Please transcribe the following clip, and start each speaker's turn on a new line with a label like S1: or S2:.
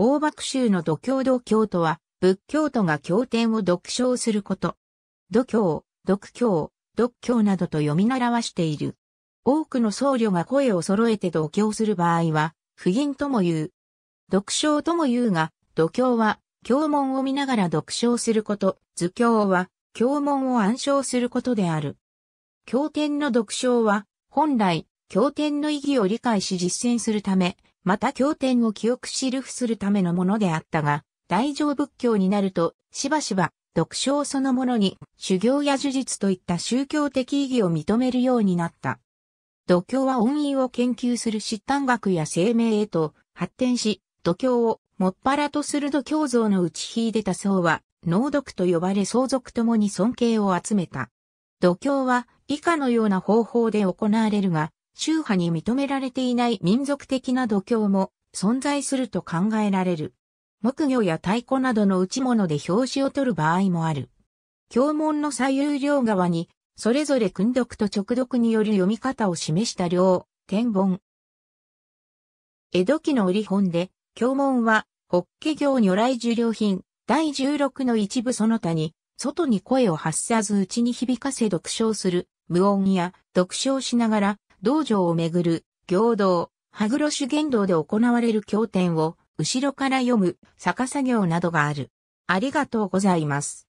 S1: 大幕州
S2: の度胸度教とは、仏教徒が経典を読唱すること。度胸、読教、読教などと読み習わしている。多くの僧侶が声を揃えて度胸する場合は、不吟とも言う。読唱とも言うが、度胸は、教文を見ながら読唱すること、図教は、教文を暗唱することである。経典の読唱は、本来、経典の意義を理解し実践するため、また経典を記憶しるふするためのものであったが、大乗仏教になると、しばしば、読書そのものに、修行や呪術といった宗教的意義を認めるようになった。度胸は音韻を研究する疾患学や生命へと発展し、度胸をもっぱらとする度胸像のうちいでた層は、能読と呼ばれ相続ともに尊敬を集めた。度胸は以下のような方法で行われるが、宗派に認められていない民族的な度胸も存在すると考えられる。木魚や太鼓などの打ち物で表紙を取る場合もある。教文の左右両側に、それぞれ訓読と直読による読み方を示した両、天本。江戸期の折本で、教文は、ホッケ業如来受領品、第16の一部その他に、外に声を発さず内に響かせ読唱する、無音や読唱しながら道場をめぐる行道、羽黒主言道で行われる経典を後ろから読む逆作業などがある。ありがとうございます。